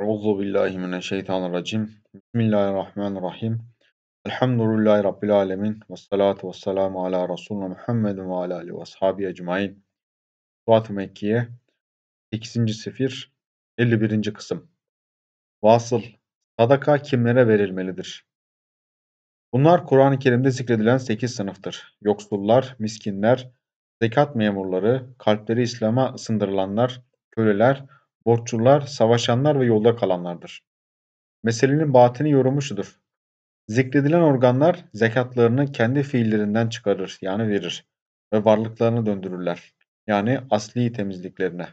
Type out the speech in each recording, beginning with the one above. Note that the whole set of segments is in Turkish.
Euzu billahi mineşşeytanirracim. Bismillahirrahmanirrahim. Elhamdülillahi rabbil alamin ve salatu vesselamu ala resulina Muhammedin ve ala alihi ve ashabi ecmaîn. Suat Mekkiye 8. sefir 51. kısım. Vasıl sadaka kimlere verilmelidir? Bunlar Kur'an-ı Kerim'de zikredilen 8 sınıftır. Yoksullar, miskinler, zekat memurları, kalpleri İslam'a ısındırılanlar, köleler, Borçlular, savaşanlar ve yolda kalanlardır. Meselenin batini yorumu şudur. Zikredilen organlar zekatlarını kendi fiillerinden çıkarır yani verir ve varlıklarını döndürürler yani asli temizliklerine.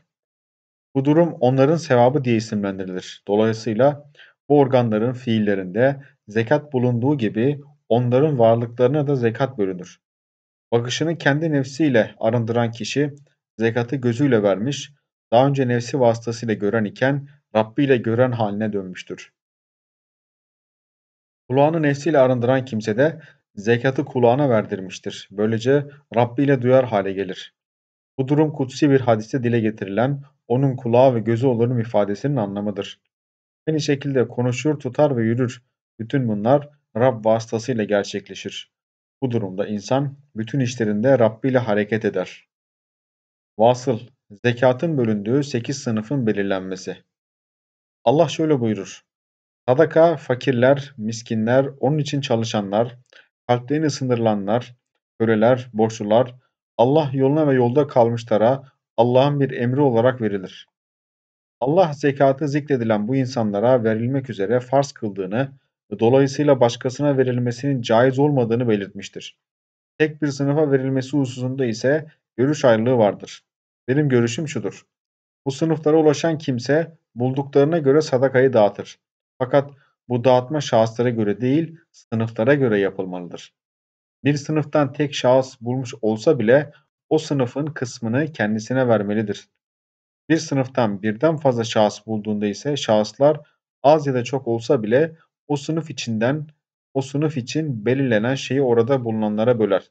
Bu durum onların sevabı diye isimlendirilir. Dolayısıyla bu organların fiillerinde zekat bulunduğu gibi onların varlıklarına da zekat bölünür. Bakışını kendi nefsiyle arındıran kişi zekatı gözüyle vermiş, daha önce nefsi vasıtasıyla gören iken Rabbi ile gören haline dönmüştür. Kulağını nefsiyle arındıran kimse de zekatı kulağına verdirmiştir. Böylece Rabbi ile duyar hale gelir. Bu durum kutsi bir hadiste dile getirilen onun kulağı ve gözü olurum ifadesinin anlamıdır. Aynı şekilde konuşur, tutar ve yürür. Bütün bunlar Rab vasıtasıyla gerçekleşir. Bu durumda insan bütün işlerinde Rabbi ile hareket eder. Vasıl Zekatın bölündüğü sekiz sınıfın belirlenmesi. Allah şöyle buyurur. Sadaka fakirler, miskinler, onun için çalışanlar, kalplerini sınırlanlar, köleler, borçlular, Allah yoluna ve yolda kalmışlara Allah'ın bir emri olarak verilir. Allah zekatı zikredilen bu insanlara verilmek üzere farz kıldığını ve dolayısıyla başkasına verilmesinin caiz olmadığını belirtmiştir. Tek bir sınıfa verilmesi hususunda ise görüş ayrılığı vardır. Benim görüşüm şudur. Bu sınıflara ulaşan kimse bulduklarına göre sadakayı dağıtır. Fakat bu dağıtma şahıslara göre değil, sınıflara göre yapılmalıdır. Bir sınıftan tek şahıs bulmuş olsa bile o sınıfın kısmını kendisine vermelidir. Bir sınıftan birden fazla şahıs bulduğunda ise şahıslar az ya da çok olsa bile o sınıf içinden o sınıf için belirlenen şeyi orada bulunanlara böler.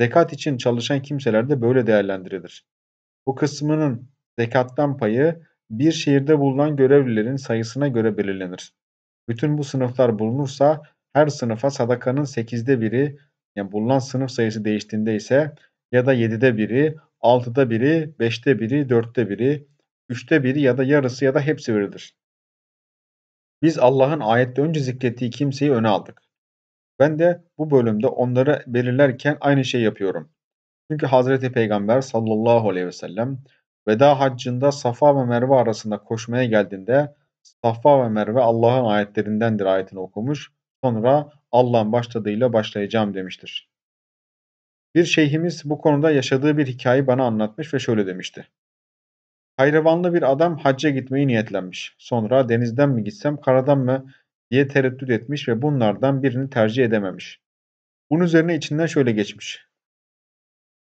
Zekat için çalışan kimseler de böyle değerlendirilir bu kısmının zekattan payı bir şehirde bulunan görevlilerin sayısına göre belirlenir. Bütün bu sınıflar bulunursa her sınıfa sadakanın 8'de biri yani bulunan sınıf sayısı değiştiğinde ise ya da 7'de biri, 6'da biri, 5'te biri, 4'te biri, 3'te biri ya da yarısı ya da hepsi verilir. Biz Allah'ın ayette önce zikrettiği kimseyi öne aldık. Ben de bu bölümde onları belirlerken aynı şey yapıyorum. Çünkü Hazreti Peygamber sallallahu aleyhi ve sellem veda haccında Safa ve Merve arasında koşmaya geldiğinde Safa ve Merve Allah'ın ayetlerindendir ayetini okumuş. Sonra Allah'ın başladığıyla başlayacağım demiştir. Bir şeyhimiz bu konuda yaşadığı bir hikayeyi bana anlatmış ve şöyle demişti. Hayrevanlı bir adam hacca gitmeyi niyetlenmiş. Sonra denizden mi gitsem karadan mı diye tereddüt etmiş ve bunlardan birini tercih edememiş. Bunun üzerine içinden şöyle geçmiş.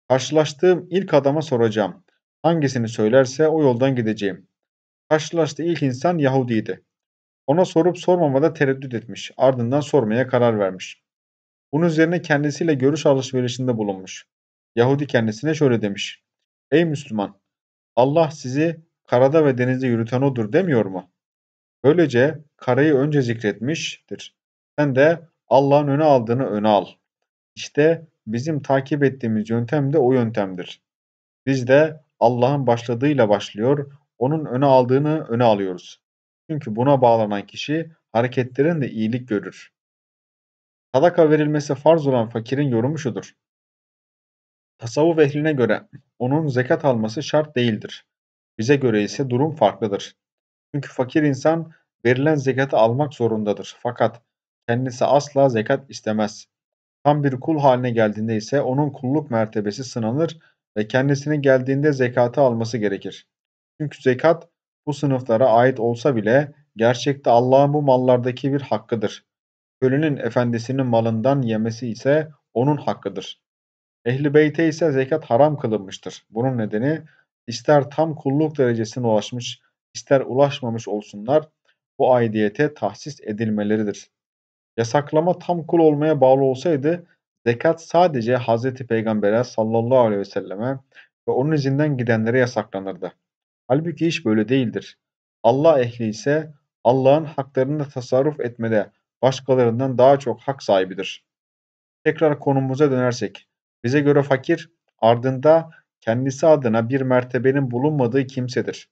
Karşılaştığım ilk adama soracağım. Hangisini söylerse o yoldan gideceğim. Karşılaştığı ilk insan Yahudiydi. Ona sorup sormamada tereddüt etmiş. Ardından sormaya karar vermiş. Bunun üzerine kendisiyle görüş alışverişinde bulunmuş. Yahudi kendisine şöyle demiş. Ey Müslüman! Allah sizi karada ve denizde yürüten odur demiyor mu? Böylece karayı önce zikretmiştir. Sen de Allah'ın öne aldığını öne al. İşte bizim takip ettiğimiz yöntem de o yöntemdir. Biz de Allah'ın başladığıyla başlıyor, onun öne aldığını öne alıyoruz. Çünkü buna bağlanan kişi hareketlerin de iyilik görür. Sadaka verilmesi farz olan fakirin yorumu şudur. Tasavvuf ehline göre onun zekat alması şart değildir. Bize göre ise durum farklıdır. Çünkü fakir insan verilen zekatı almak zorundadır. Fakat kendisi asla zekat istemez. Tam bir kul haline geldiğinde ise onun kulluk mertebesi sınanır ve kendisine geldiğinde zekatı alması gerekir. Çünkü zekat bu sınıflara ait olsa bile gerçekte Allah'ın bu mallardaki bir hakkıdır. Kölenin efendisinin malından yemesi ise onun hakkıdır. Ehli beyte ise zekat haram kılınmıştır. Bunun nedeni ister tam kulluk derecesine ulaşmış, ister ulaşmamış olsunlar bu aidiyete tahsis edilmeleridir. Yasaklama tam kul olmaya bağlı olsaydı zekat sadece Hz. Peygamber'e sallallahu aleyhi ve selleme ve onun izinden gidenlere yasaklanırdı. Halbuki iş böyle değildir. Allah ehli ise Allah'ın haklarını tasarruf etmede başkalarından daha çok hak sahibidir. Tekrar konumuza dönersek, bize göre fakir ardında kendisi adına bir mertebenin bulunmadığı kimsedir.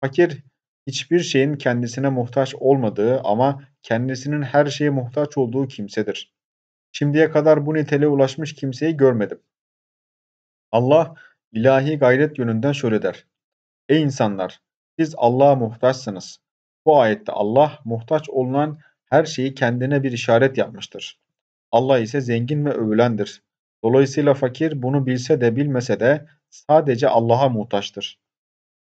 Fakir hiçbir şeyin kendisine muhtaç olmadığı ama kendisinin her şeye muhtaç olduğu kimsedir. Şimdiye kadar bu niteliğe ulaşmış kimseyi görmedim. Allah ilahi gayret yönünden şöyle der. Ey insanlar! Siz Allah'a muhtaçsınız. Bu ayette Allah muhtaç olunan her şeyi kendine bir işaret yapmıştır. Allah ise zengin ve övülendir. Dolayısıyla fakir bunu bilse de bilmese de sadece Allah'a muhtaçtır.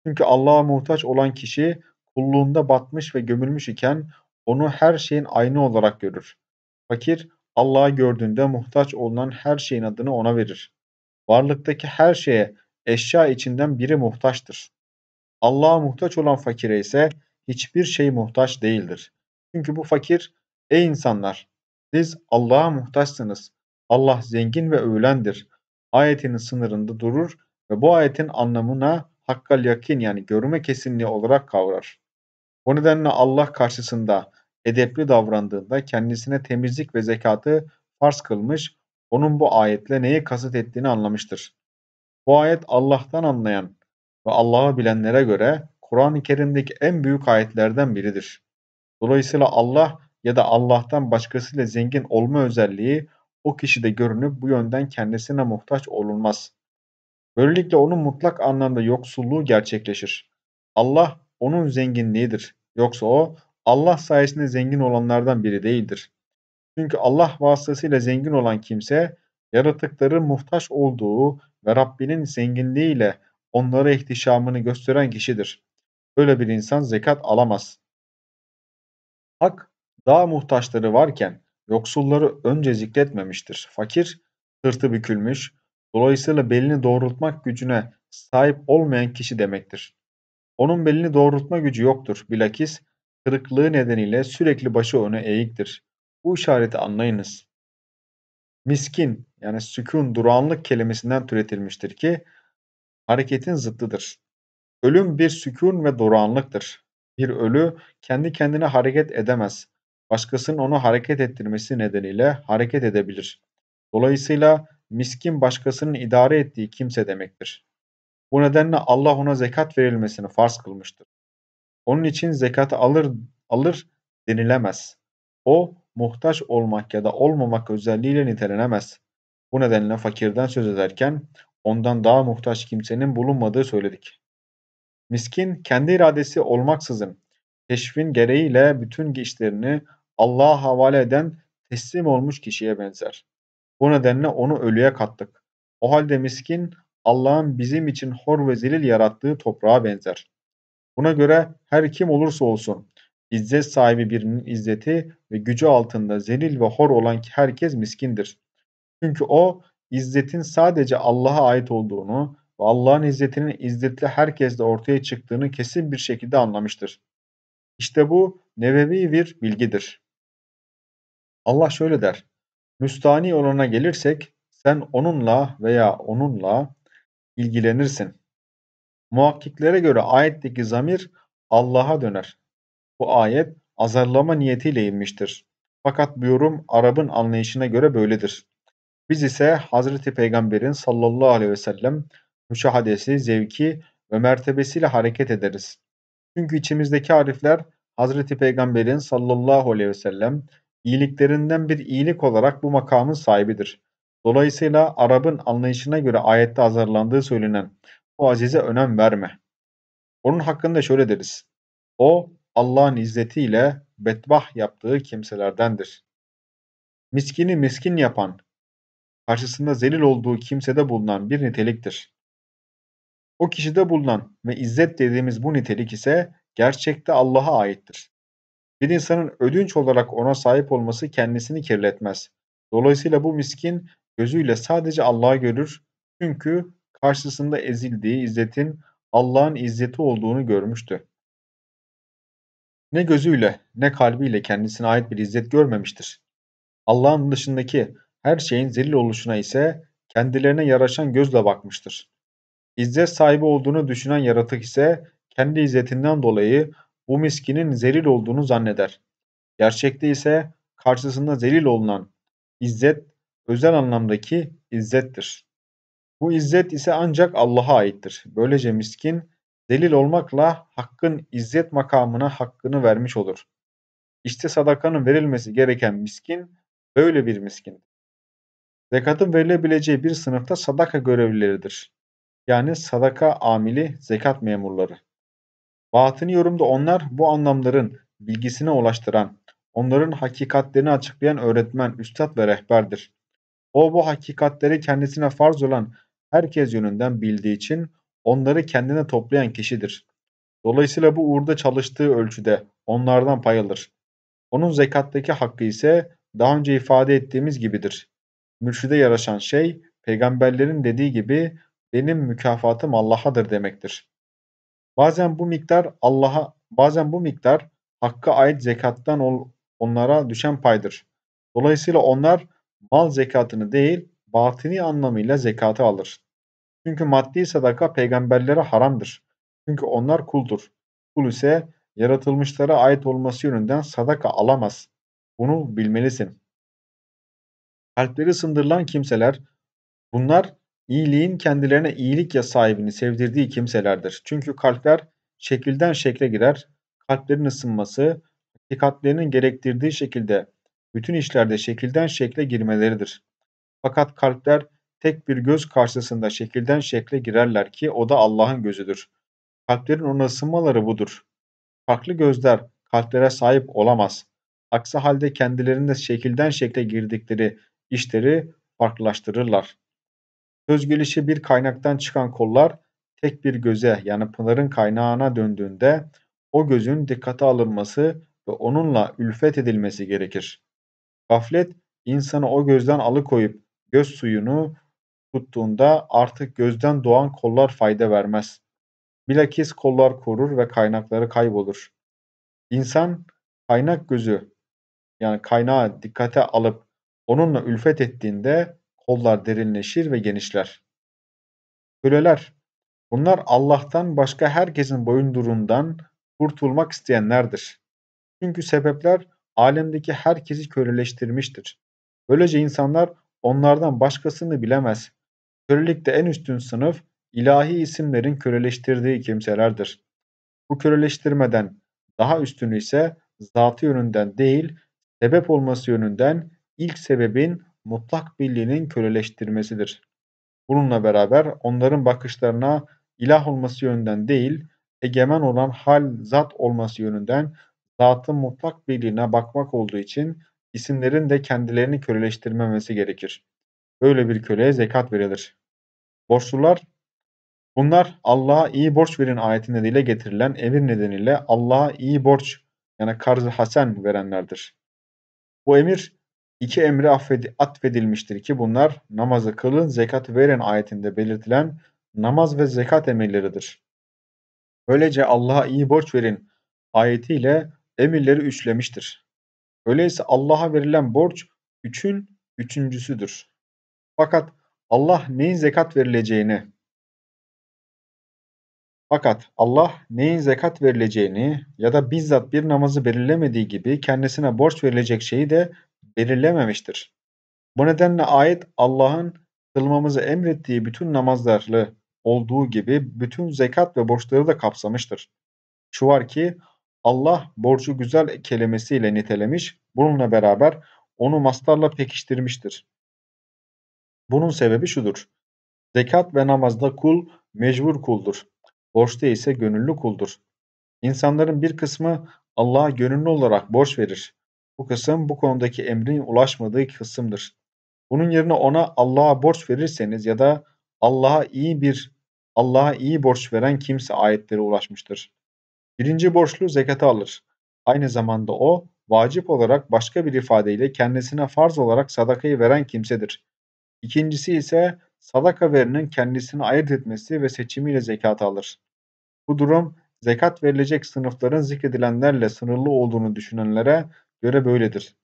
Çünkü Allah'a muhtaç olan kişi kulluğunda batmış ve gömülmüş iken onu her şeyin aynı olarak görür. Fakir Allah'a gördüğünde muhtaç olunan her şeyin adını ona verir. Varlıktaki her şeye eşya içinden biri muhtaçtır. Allah'a muhtaç olan fakire ise hiçbir şey muhtaç değildir. Çünkü bu fakir, ey insanlar siz Allah'a muhtaçsınız. Allah zengin ve övülendir. Ayetinin sınırında durur ve bu ayetin anlamına hakkal yakin yani görme kesinliği olarak kavrar. O nedenle Allah karşısında edepli davrandığında kendisine temizlik ve zekatı farz kılmış, onun bu ayetle neyi kasıt anlamıştır. Bu ayet Allah'tan anlayan ve Allah'ı bilenlere göre Kur'an-ı Kerim'deki en büyük ayetlerden biridir. Dolayısıyla Allah ya da Allah'tan başkasıyla zengin olma özelliği o kişide görünüp bu yönden kendisine muhtaç olunmaz. Böylelikle onun mutlak anlamda yoksulluğu gerçekleşir. Allah onun zenginliğidir. Yoksa o Allah sayesinde zengin olanlardan biri değildir. Çünkü Allah vasıtasıyla zengin olan kimse yaratıkları muhtaç olduğu ve Rabbinin zenginliğiyle onlara ihtişamını gösteren kişidir. Böyle bir insan zekat alamaz. Hak daha muhtaçları varken yoksulları önce zikretmemiştir. Fakir sırtı bükülmüş, dolayısıyla belini doğrultmak gücüne sahip olmayan kişi demektir. Onun belini doğrultma gücü yoktur. Bilakis kırıklığı nedeniyle sürekli başı öne eğiktir. Bu işareti anlayınız. Miskin yani sükun duranlık kelimesinden türetilmiştir ki hareketin zıttıdır. Ölüm bir sükun ve duranlıktır. Bir ölü kendi kendine hareket edemez. Başkasının onu hareket ettirmesi nedeniyle hareket edebilir. Dolayısıyla miskin başkasının idare ettiği kimse demektir. Bu nedenle Allah ona zekat verilmesini farz kılmıştır. Onun için zekat alır, alır denilemez. O muhtaç olmak ya da olmamak özelliğiyle nitelenemez. Bu nedenle fakirden söz ederken ondan daha muhtaç kimsenin bulunmadığı söyledik. Miskin kendi iradesi olmaksızın teşvin gereğiyle bütün işlerini Allah'a havale eden teslim olmuş kişiye benzer. Bu nedenle onu ölüye kattık. O halde miskin Allah'ın bizim için hor ve zelil yarattığı toprağa benzer. Buna göre her kim olursa olsun İzzet sahibi birinin izzeti ve gücü altında zelil ve hor olan herkes miskindir. Çünkü o izzetin sadece Allah'a ait olduğunu ve Allah'ın izzetinin izzetli herkesle ortaya çıktığını kesin bir şekilde anlamıştır. İşte bu nebevi bir bilgidir. Allah şöyle der. Müstani olana gelirsek sen onunla veya onunla ilgilenirsin. Muhakkiklere göre ayetteki zamir Allah'a döner. Bu ayet azarlama niyetiyle inmiştir. Fakat bu yorum Arap'ın anlayışına göre böyledir. Biz ise Hazreti Peygamber'in sallallahu aleyhi ve sellem müşahadesi, zevki ve mertebesiyle hareket ederiz. Çünkü içimizdeki arifler Hazreti Peygamber'in sallallahu aleyhi ve sellem iyiliklerinden bir iyilik olarak bu makamın sahibidir. Dolayısıyla Arap'ın anlayışına göre ayette azarlandığı söylenen bu azize önem verme. Onun hakkında şöyle deriz. O Allah'ın izzetiyle betbah yaptığı kimselerdendir. Miskini miskin yapan, karşısında zelil olduğu kimsede bulunan bir niteliktir. O kişide bulunan ve izzet dediğimiz bu nitelik ise gerçekte Allah'a aittir. Bir insanın ödünç olarak ona sahip olması kendisini kirletmez. Dolayısıyla bu miskin gözüyle sadece Allah'ı görür. Çünkü karşısında ezildiği izzetin Allah'ın izzeti olduğunu görmüştü. Ne gözüyle ne kalbiyle kendisine ait bir izzet görmemiştir. Allah'ın dışındaki her şeyin zelil oluşuna ise kendilerine yaraşan gözle bakmıştır. İzzet sahibi olduğunu düşünen yaratık ise kendi izzetinden dolayı bu miskinin zelil olduğunu zanneder. Gerçekte ise karşısında zelil olunan izzet özel anlamdaki izzettir. Bu izzet ise ancak Allah'a aittir. Böylece miskin delil olmakla hakkın izzet makamına hakkını vermiş olur. İşte sadakanın verilmesi gereken miskin böyle bir miskin. Zekatın verilebileceği bir sınıfta sadaka görevlileridir. Yani sadaka amili zekat memurları. Batını yorumda onlar bu anlamların bilgisine ulaştıran, onların hakikatlerini açıklayan öğretmen, üstad ve rehberdir. O bu hakikatleri kendisine farz olan herkes yönünden bildiği için onları kendine toplayan kişidir. Dolayısıyla bu uğurda çalıştığı ölçüde onlardan pay alır. Onun zekattaki hakkı ise daha önce ifade ettiğimiz gibidir. Mürşide yaraşan şey peygamberlerin dediği gibi benim mükafatım Allah'adır demektir. Bazen bu miktar Allah'a bazen bu miktar hakka ait zekattan onlara düşen paydır. Dolayısıyla onlar mal zekatını değil batini anlamıyla zekatı alır. Çünkü maddi sadaka peygamberlere haramdır. Çünkü onlar kuldur. Kul ise yaratılmışlara ait olması yönünden sadaka alamaz. Bunu bilmelisin. Kalpleri sındırılan kimseler, bunlar iyiliğin kendilerine iyilik ya sahibini sevdirdiği kimselerdir. Çünkü kalpler şekilden şekle girer, kalplerin ısınması, hakikatlerinin gerektirdiği şekilde bütün işlerde şekilden şekle girmeleridir. Fakat kalpler tek bir göz karşısında şekilden şekle girerler ki o da Allah'ın gözüdür. Kalplerin ona sığmaları budur. Farklı gözler kalplere sahip olamaz. Aksi halde kendilerinde şekilden şekle girdikleri işleri farklılaştırırlar. Söz gelişi bir kaynaktan çıkan kollar tek bir göze yani pınarın kaynağına döndüğünde o gözün dikkate alınması ve onunla ülfet edilmesi gerekir. Gaflet insanı o gözden alıkoyup göz suyunu tuttuğunda artık gözden doğan kollar fayda vermez. Bilakis kollar korur ve kaynakları kaybolur. İnsan kaynak gözü yani kaynağı dikkate alıp onunla ülfet ettiğinde kollar derinleşir ve genişler. Köleler bunlar Allah'tan başka herkesin boyundurundan kurtulmak isteyenlerdir. Çünkü sebepler alemdeki herkesi köleleştirmiştir. Böylece insanlar onlardan başkasını bilemez. Kölelikte en üstün sınıf ilahi isimlerin köleleştirdiği kimselerdir. Bu köleleştirmeden daha üstünü ise zatı yönünden değil, sebep olması yönünden ilk sebebin mutlak birliğinin köleleştirmesidir. Bununla beraber onların bakışlarına ilah olması yönünden değil, egemen olan hal zat olması yönünden Zatın mutlak birliğine bakmak olduğu için isimlerin de kendilerini köleleştirmemesi gerekir. Böyle bir köleye zekat verilir. Borçlular Bunlar Allah'a iyi borç verin ayetinde dile getirilen emir nedeniyle Allah'a iyi borç yani karz-ı hasen verenlerdir. Bu emir iki emri atfedilmiştir ki bunlar namazı kılın, zekat verin ayetinde belirtilen namaz ve zekat emirleridir. Böylece Allah'a iyi borç verin ayetiyle emirleri üçlemiştir. Öyleyse Allah'a verilen borç üçün üçüncüsüdür. Fakat Allah neyin zekat verileceğini fakat Allah neyin zekat verileceğini ya da bizzat bir namazı belirlemediği gibi kendisine borç verilecek şeyi de belirlememiştir. Bu nedenle ayet Allah'ın kılmamızı emrettiği bütün namazlarlı olduğu gibi bütün zekat ve borçları da kapsamıştır. Şu var ki Allah borcu güzel kelimesiyle nitelemiş, bununla beraber onu mastarla pekiştirmiştir. Bunun sebebi şudur. Zekat ve namazda kul mecbur kuldur. Borçta ise gönüllü kuldur. İnsanların bir kısmı Allah'a gönüllü olarak borç verir. Bu kısım bu konudaki emrin ulaşmadığı kısımdır. Bunun yerine ona Allah'a borç verirseniz ya da Allah'a iyi bir Allah'a iyi borç veren kimse ayetleri ulaşmıştır. Birinci borçlu zekatı alır. Aynı zamanda o vacip olarak başka bir ifadeyle kendisine farz olarak sadakayı veren kimsedir. İkincisi ise sadaka verinin kendisini ayırt etmesi ve seçimiyle zekat alır. Bu durum zekat verilecek sınıfların zikredilenlerle sınırlı olduğunu düşünenlere göre böyledir.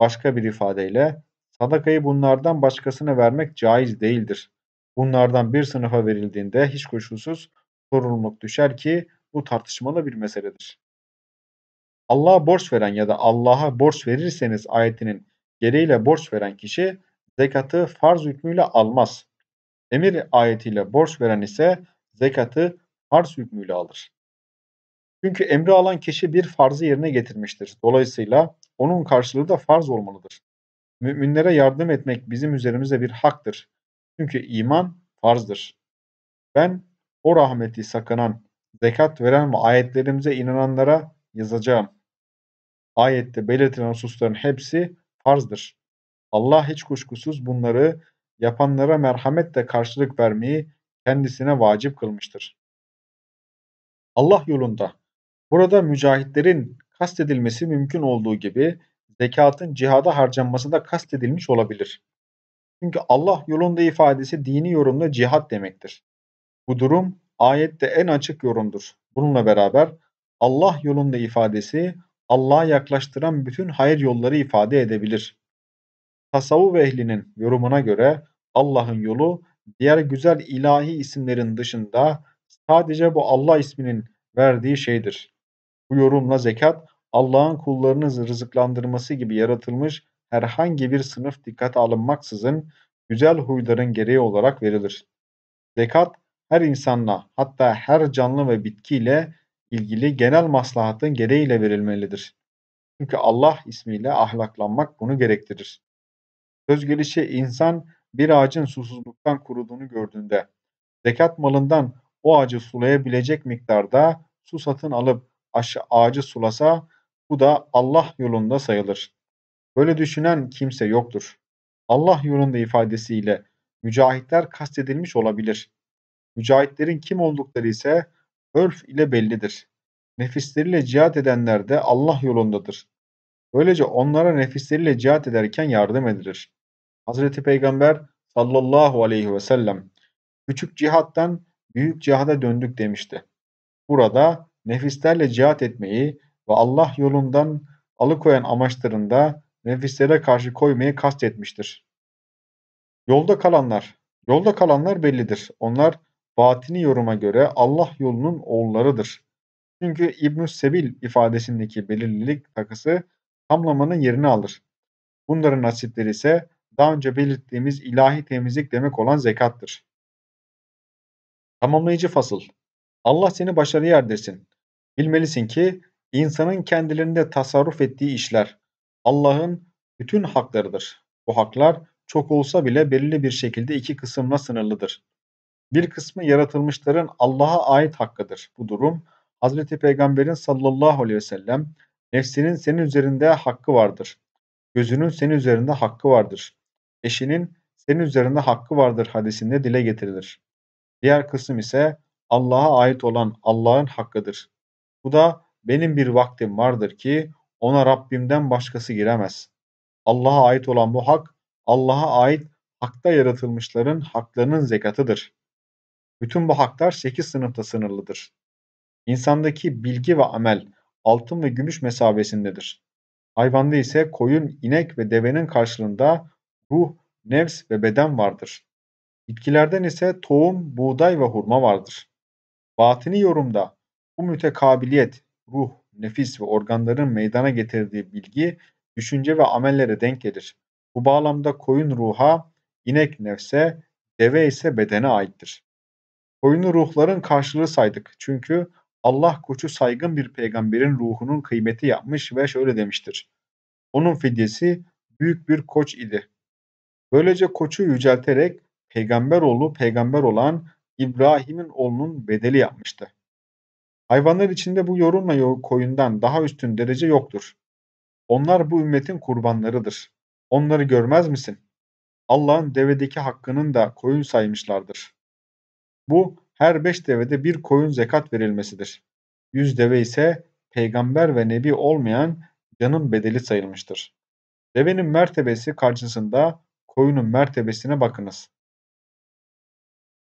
Başka bir ifadeyle sadakayı bunlardan başkasına vermek caiz değildir. Bunlardan bir sınıfa verildiğinde hiç koşulsuz sorumluluk düşer ki bu tartışmalı bir meseledir. Allah'a borç veren ya da Allah'a borç verirseniz ayetinin gereğiyle borç veren kişi zekatı farz hükmüyle almaz. Emir ayetiyle borç veren ise zekatı farz hükmüyle alır. Çünkü emri alan kişi bir farzı yerine getirmiştir. Dolayısıyla onun karşılığı da farz olmalıdır. Müminlere yardım etmek bizim üzerimize bir haktır. Çünkü iman farzdır. Ben o rahmeti sakınan zekat veren ve ayetlerimize inananlara yazacağım. Ayette belirtilen hususların hepsi farzdır. Allah hiç kuşkusuz bunları yapanlara merhametle karşılık vermeyi kendisine vacip kılmıştır. Allah yolunda burada mücahitlerin kastedilmesi mümkün olduğu gibi zekatın cihada harcanması da kastedilmiş olabilir. Çünkü Allah yolunda ifadesi dini yorumda cihat demektir. Bu durum ayette en açık yorumdur. Bununla beraber Allah yolunda ifadesi Allah'a yaklaştıran bütün hayır yolları ifade edebilir. Tasavvuf ehlinin yorumuna göre Allah'ın yolu diğer güzel ilahi isimlerin dışında sadece bu Allah isminin verdiği şeydir. Bu yorumla zekat Allah'ın kullarını rızıklandırması gibi yaratılmış herhangi bir sınıf dikkate alınmaksızın güzel huyların gereği olarak verilir. Zekat her insanla hatta her canlı ve bitkiyle ilgili genel maslahatın gereğiyle verilmelidir. Çünkü Allah ismiyle ahlaklanmak bunu gerektirir. Söz gelişi insan bir ağacın susuzluktan kuruduğunu gördüğünde zekat malından o ağacı sulayabilecek miktarda su satın alıp ağacı sulasa bu da Allah yolunda sayılır. Böyle düşünen kimse yoktur. Allah yolunda ifadesiyle mücahitler kastedilmiş olabilir. Mücahitlerin kim oldukları ise örf ile bellidir. Nefisleriyle cihat edenler de Allah yolundadır. Böylece onlara nefisleriyle cihat ederken yardım edilir. Hazreti Peygamber sallallahu aleyhi ve sellem küçük cihattan büyük cihada döndük demişti. Burada nefislerle cihat etmeyi ve Allah yolundan alıkoyan amaçlarında nefislere karşı koymayı kastetmiştir. Yolda kalanlar, yolda kalanlar bellidir. Onlar batini yoruma göre Allah yolunun oğullarıdır. Çünkü ibn Sebil ifadesindeki belirlilik takısı tamlamanın yerini alır. Bunların nasipleri ise daha önce belirttiğimiz ilahi temizlik demek olan zekattır. Tamamlayıcı fasıl. Allah seni başarıya erdirsin. Bilmelisin ki insanın kendilerinde tasarruf ettiği işler Allah'ın bütün haklarıdır. Bu haklar çok olsa bile belirli bir şekilde iki kısımla sınırlıdır. Bir kısmı yaratılmışların Allah'a ait hakkıdır. Bu durum Hz. Peygamber'in sallallahu aleyhi ve sellem nefsinin senin üzerinde hakkı vardır. Gözünün senin üzerinde hakkı vardır. Eşinin senin üzerinde hakkı vardır hadisinde dile getirilir. Diğer kısım ise Allah'a ait olan Allah'ın hakkıdır. Bu da benim bir vaktim vardır ki ona Rabbimden başkası giremez. Allah'a ait olan bu hak, Allah'a ait hakta yaratılmışların haklarının zekatıdır. Bütün bu haklar 8 sınıfta sınırlıdır. İnsandaki bilgi ve amel altın ve gümüş mesabesindedir. Hayvanda ise koyun, inek ve devenin karşılığında ruh, nefs ve beden vardır. Bitkilerden ise tohum, buğday ve hurma vardır. Batini yorumda bu mütekabiliyet, ruh, nefis ve organların meydana getirdiği bilgi, düşünce ve amellere denk gelir. Bu bağlamda koyun ruha, inek nefse, deve ise bedene aittir. Koyunu ruhların karşılığı saydık. Çünkü Allah koçu saygın bir peygamberin ruhunun kıymeti yapmış ve şöyle demiştir. Onun fidyesi büyük bir koç idi. Böylece koçu yücelterek peygamber oğlu peygamber olan İbrahim'in oğlunun bedeli yapmıştı. Hayvanlar içinde bu yorulma koyundan daha üstün derece yoktur. Onlar bu ümmetin kurbanlarıdır. Onları görmez misin? Allah'ın devedeki hakkının da koyun saymışlardır. Bu her beş devede bir koyun zekat verilmesidir. Yüz deve ise peygamber ve nebi olmayan canın bedeli sayılmıştır. Devenin mertebesi karşısında koyunun mertebesine bakınız.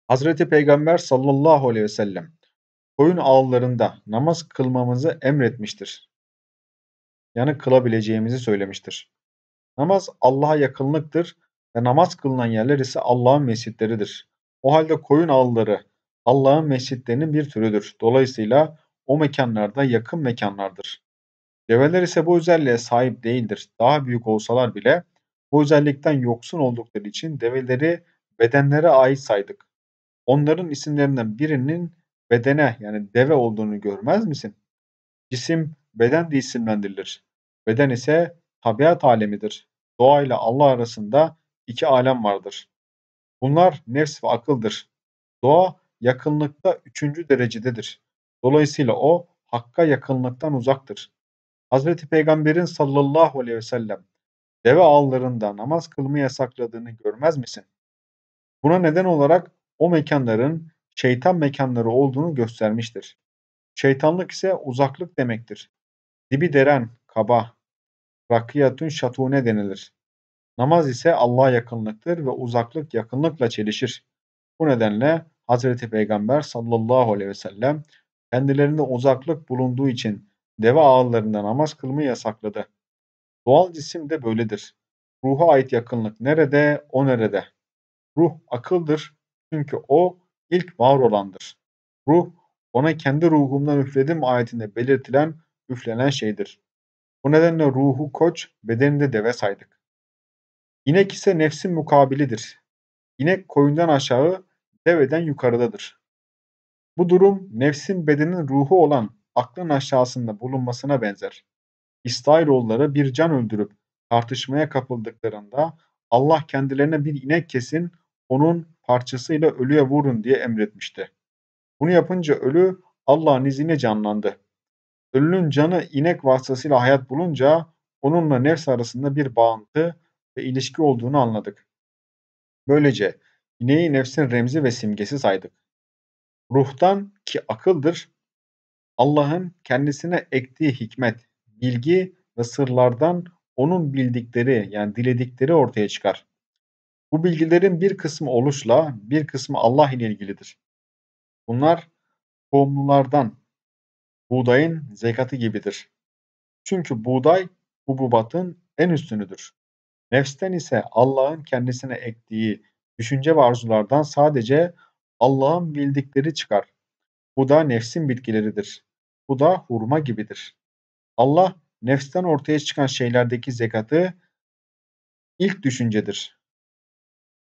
Hazreti Peygamber sallallahu aleyhi ve sellem koyun ağıllarında namaz kılmamızı emretmiştir. Yani kılabileceğimizi söylemiştir. Namaz Allah'a yakınlıktır ve namaz kılınan yerler ise Allah'ın mesitleridir. O halde koyun avları Allah'ın mescitlerinin bir türüdür. Dolayısıyla o mekanlarda yakın mekanlardır. Develer ise bu özelliğe sahip değildir. Daha büyük olsalar bile bu özellikten yoksun oldukları için develeri bedenlere ait saydık. Onların isimlerinden birinin bedene yani deve olduğunu görmez misin? Cisim beden de isimlendirilir. Beden ise tabiat alemidir. Doğa ile Allah arasında iki alem vardır. Bunlar nefs ve akıldır. Doğa yakınlıkta üçüncü derecededir. Dolayısıyla o hakka yakınlıktan uzaktır. Hazreti Peygamber'in sallallahu aleyhi ve sellem deve ağlarında namaz kılmayı yasakladığını görmez misin? Buna neden olarak o mekanların şeytan mekanları olduğunu göstermiştir. Şeytanlık ise uzaklık demektir. Dibi deren, kaba, rakiyatun şatune denilir. Namaz ise Allah'a yakınlıktır ve uzaklık yakınlıkla çelişir. Bu nedenle Hazreti Peygamber sallallahu aleyhi ve sellem kendilerinde uzaklık bulunduğu için deve ağıllarında namaz kılmayı yasakladı. Doğal cisim de böyledir. Ruha ait yakınlık nerede, o nerede? Ruh akıldır çünkü o ilk var olandır. Ruh, ona kendi ruhumdan üfledim ayetinde belirtilen, üflenen şeydir. Bu nedenle ruhu koç, bedeninde deve saydık. İnek ise nefsin mukabilidir. İnek koyundan aşağı, deveden yukarıdadır. Bu durum nefsin bedenin ruhu olan aklın aşağısında bulunmasına benzer. İsrailoğulları bir can öldürüp tartışmaya kapıldıklarında Allah kendilerine bir inek kesin, onun parçasıyla ölüye vurun diye emretmişti. Bunu yapınca ölü Allah'ın izniyle canlandı. Ölünün canı inek vasıtasıyla hayat bulunca onunla nefs arasında bir bağıntı ve ilişki olduğunu anladık. Böylece ineği nefsin remzi ve simgesi saydık. Ruhtan ki akıldır, Allah'ın kendisine ektiği hikmet, bilgi ve sırlardan onun bildikleri yani diledikleri ortaya çıkar. Bu bilgilerin bir kısmı oluşla, bir kısmı Allah ile ilgilidir. Bunlar tohumlulardan buğdayın zekatı gibidir. Çünkü buğday hububatın en üstünüdür. Nefsten ise Allah'ın kendisine ektiği düşünce ve arzulardan sadece Allah'ın bildikleri çıkar. Bu da nefsin bitkileridir. Bu da hurma gibidir. Allah nefsten ortaya çıkan şeylerdeki zekatı ilk düşüncedir.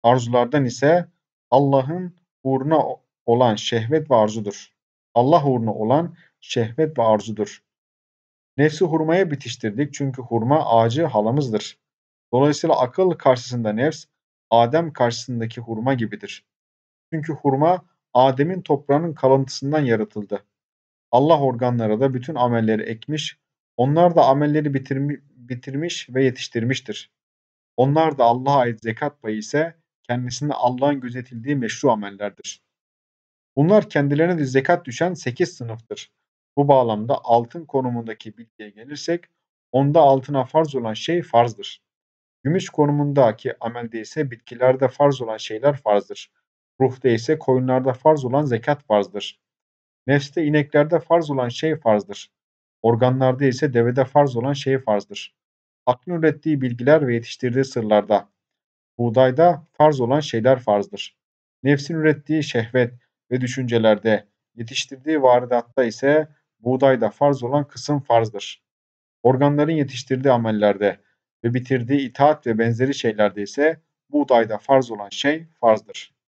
Arzulardan ise Allah'ın uğruna olan şehvet ve arzudur. Allah uğruna olan şehvet ve arzudur. Nefsi hurmaya bitiştirdik çünkü hurma ağacı halamızdır. Dolayısıyla akıl karşısında nefs, Adem karşısındaki hurma gibidir. Çünkü hurma Adem'in toprağının kalıntısından yaratıldı. Allah organlara da bütün amelleri ekmiş, onlar da amelleri bitirmi, bitirmiş ve yetiştirmiştir. Onlar da Allah'a ait zekat payı ise kendisinde Allah'ın gözetildiği meşru amellerdir. Bunlar kendilerine de zekat düşen 8 sınıftır. Bu bağlamda altın konumundaki bilgiye gelirsek, onda altına farz olan şey farzdır. Gümüş konumundaki amelde ise bitkilerde farz olan şeyler farzdır. Ruhta ise koyunlarda farz olan zekat farzdır. Nefste ineklerde farz olan şey farzdır. Organlarda ise devede farz olan şey farzdır. Aklın ürettiği bilgiler ve yetiştirdiği sırlarda. Buğdayda farz olan şeyler farzdır. Nefsin ürettiği şehvet ve düşüncelerde, yetiştirdiği varidatta ise buğdayda farz olan kısım farzdır. Organların yetiştirdiği amellerde, ve bitirdiği itaat ve benzeri şeylerde ise buğdayda farz olan şey farzdır.